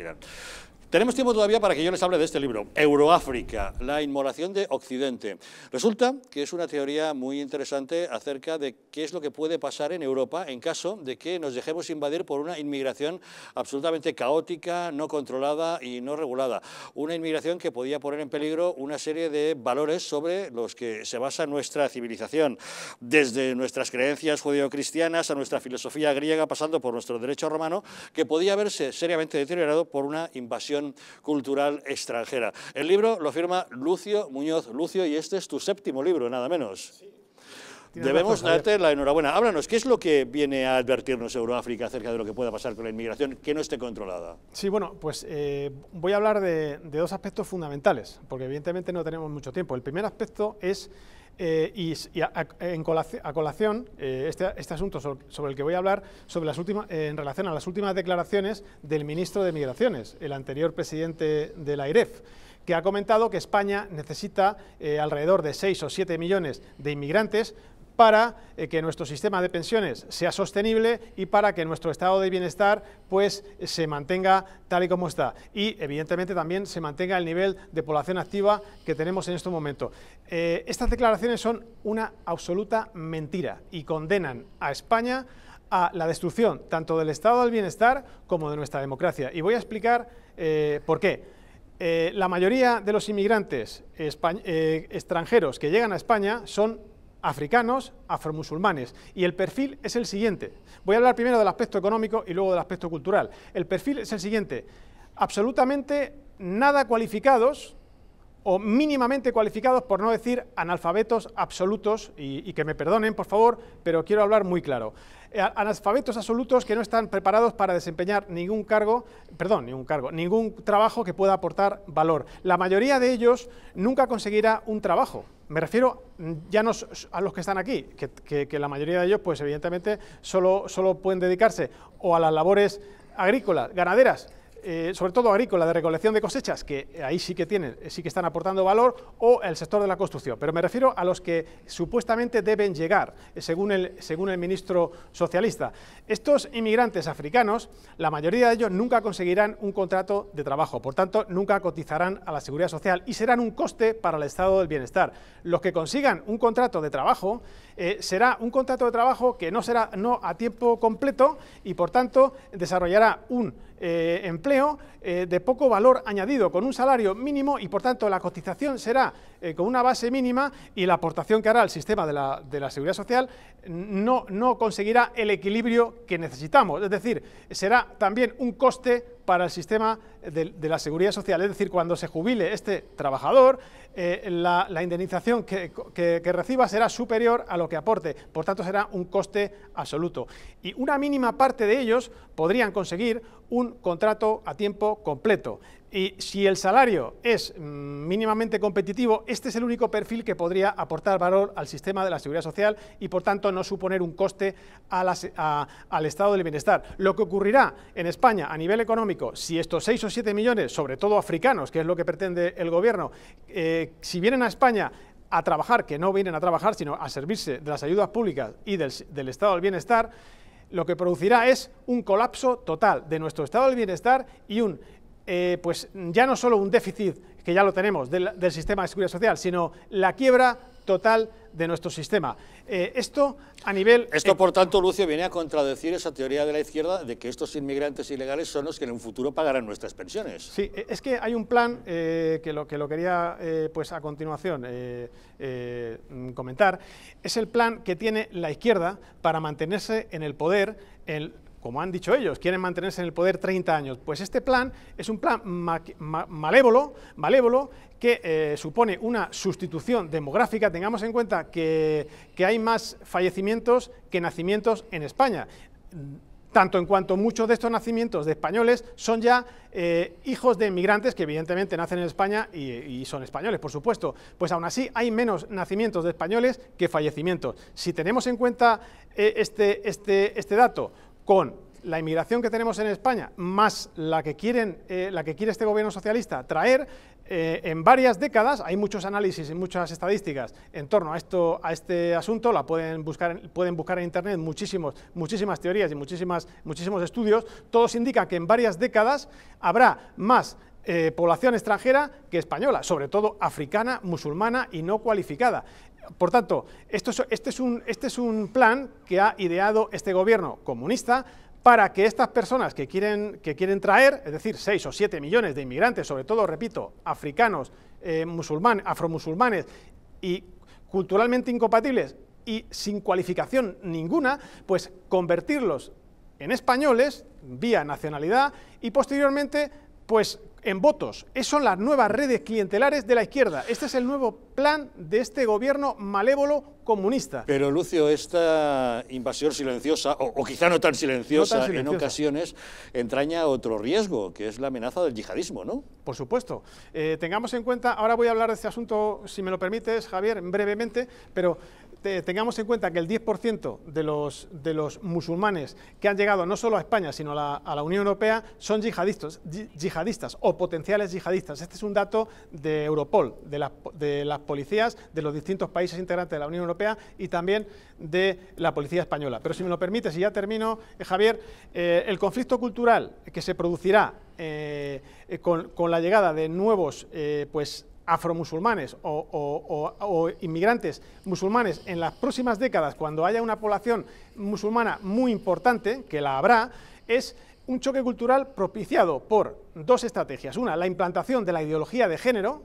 Yeah. Tenemos tiempo todavía para que yo les hable de este libro, Euroáfrica, la inmolación de Occidente. Resulta que es una teoría muy interesante acerca de qué es lo que puede pasar en Europa en caso de que nos dejemos invadir por una inmigración absolutamente caótica, no controlada y no regulada. Una inmigración que podía poner en peligro una serie de valores sobre los que se basa nuestra civilización, desde nuestras creencias judeocristianas a nuestra filosofía griega, pasando por nuestro derecho romano, que podía verse seriamente deteriorado por una invasión cultural extranjera. El libro lo firma Lucio Muñoz Lucio y este es tu séptimo libro, nada menos. Debemos darte la enhorabuena. Háblanos, ¿qué es lo que viene a advertirnos Euroáfrica acerca de lo que pueda pasar con la inmigración que no esté controlada? Sí, bueno, pues eh, voy a hablar de dos aspectos fundamentales, porque evidentemente no tenemos mucho tiempo. El primer aspecto es eh, y, a, colación, eh, este, este, asunto sobre, el que voy a hablar, sobre las últimas, eh, en relación a las últimas declaraciones del ministro de Migraciones, el anterior presidente de la IREF que ha comentado que España necesita alrededor de 6 o 7 millones de inmigrantes para eh, que nuestro sistema de pensiones sea sostenible y para que nuestro estado de bienestar pues se mantenga tal y como está y evidentemente también se mantenga el nivel de población activa que tenemos en este momento. Eh, estas declaraciones son una absoluta mentira y condenan a España a la destrucción tanto del estado del bienestar como de nuestra democracia y voy a explicar eh, por qué. la mayoría de los inmigrantes extranjeros que llegan a España son africanos, afromusulmanes. Y el perfil es el siguiente. Voy a hablar primero del aspecto económico y luego del aspecto cultural. El perfil es el siguiente. Absolutamente nada cualificados, o mínimamente cualificados, por no decir analfabetos absolutos, y, que me perdonen, por favor, pero quiero hablar muy claro. Eh, analfabetos absolutos que no están preparados para desempeñar ningún cargo, perdón, ningún cargo, ningún trabajo que pueda aportar valor. La mayoría de ellos nunca conseguirá un trabajo. Me refiero mm, ya no a los que están aquí, que, la mayoría de ellos, pues evidentemente, solo, solo pueden dedicarse o a las labores agrícolas, ganaderas, eh, sobre todo agrícola, de recolección de cosechas, que eh, ahí sí que tienen, eh, sí que están aportando valor, o el sector de la construcción. Pero me refiero a los que supuestamente deben llegar, según el, según el ministro socialista. Estos inmigrantes africanos, la mayoría de ellos nunca conseguirán un contrato de trabajo, por tanto, nunca cotizarán a la seguridad social y serán un coste para el estado del bienestar. Los que consigan un contrato de trabajo será un contrato de trabajo que no será no a tiempo completo y, por tanto, desarrollará un eh, empleo eh, de poco valor añadido, con un salario mínimo y por tanto la cotización será eh, con una base mínima y la aportación que hará al sistema de la, seguridad social no, no conseguirá el equilibrio que necesitamos. Es decir, será también un coste para el sistema de, la seguridad social. Es decir, cuando se jubile este trabajador, eh, la, indemnización que, reciba será superior a lo que aporte. Por tanto, será un coste absoluto. Y una mínima parte de ellos podrían conseguir un contrato a tiempo completo. Y si el salario es mm, mínimamente competitivo, este es el único perfil que podría aportar valor al sistema de la seguridad social y, por tanto, no suponer un coste a al estado del bienestar. Lo que ocurrirá en España a nivel económico, si estos 6 o 7 millones, sobre todo africanos, que es lo que pretende el gobierno, eh, si vienen a España a trabajar, que no vienen a trabajar, sino a servirse de las ayudas públicas y del estado del bienestar, lo que producirá es un colapso total de nuestro estado del bienestar y un eh, pues ya no solo un déficit, que ya lo tenemos, del, sistema de seguridad social, sino la quiebra total de nuestro sistema. Eh, esto a nivel... Esto, por tanto, Lucio, viene a contradecir esa teoría de la izquierda de que estos inmigrantes ilegales son los que en un futuro pagarán nuestras pensiones. Sí, e, es que hay un plan eh, que, lo, que lo quería pues a continuación comentar. Es el plan que tiene la izquierda para mantenerse en el poder, como han dicho ellos, quieren mantenerse en el poder 30 años. Pues este plan es un plan malévolo, malévolo que eh, supone una sustitución demográfica. Tengamos en cuenta que, hay más fallecimientos que nacimientos en España tanto en cuanto muchos de estos nacimientos de españoles son ya eh, hijos de inmigrantes que evidentemente nacen en España y, son españoles, por supuesto. Pues aún así hay menos nacimientos de españoles que fallecimientos. Si tenemos en cuenta eh, este, este, este dato con la inmigración que tenemos en España, más la que, eh, la que quiere este gobierno socialista traer, eh, en varias décadas, hay muchos análisis y muchas estadísticas en torno a, este asunto, la pueden buscar, pueden buscar en Internet muchísimos, muchísimas teorías y muchísimas, muchísimos estudios, todos indican que en varias décadas habrá más eh, población extranjera que española, sobre todo africana, musulmana y no cualificada. Por tanto, este, este, es un, plan que ha ideado este gobierno comunista para que estas personas que quieren, traer, es decir, 6 o 7 millones de inmigrantes, sobre todo, repito, africanos, eh, afromusulmanes y culturalmente incompatibles y sin cualificación ninguna, pues convertirlos en españoles vía nacionalidad y posteriormente pues en votos. Esas son las nuevas redes clientelares de la izquierda. Este es el nuevo plan de este gobierno malévolo comunista. Pero Lucio, esta invasión silenciosa, o, quizá no tan, silenciosa, en ocasiones, entraña otro riesgo, que es la amenaza del yihadismo, ¿no? Por supuesto. Eh, tengamos en cuenta, ahora voy a hablar de este asunto, si me lo permites, Javier, brevemente, pero este, tengamos en cuenta que el 10% de los, de los musulmanes que han llegado no solo a España, sino a la, Unión Europea, son yihadistas, yihadistas o potenciales yihadistas. Este es un dato de Europol, de, las policías de los distintos países integrantes de la Unión Europea y también de la policía española. Pero si me lo permite, si ya termino, eh, Javier, eh, el conflicto cultural que se producirá eh, con, la llegada de nuevos pues, afromusulmanes o, inmigrantes musulmanes en las próximas décadas, cuando haya una población musulmana muy importante, que la habrá, es un choque cultural propiciado por dos estrategias. Una, la implantación de la ideología de género,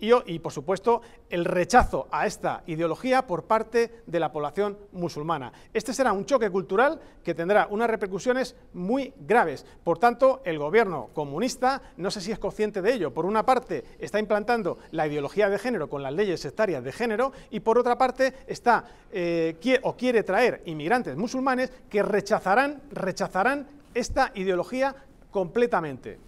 y, por supuesto, el rechazo a esta ideología por parte de la población musulmana. Este será un choque cultural que tendrá unas repercusiones muy graves. Por tanto, el gobierno comunista no sé si es consciente de ello. Por una parte, está implantando la ideología de género con las leyes sectarias de género y por otra parte, está eh, o quiere traer inmigrantes musulmanes que rechazarán, rechazarán esta ideología completamente.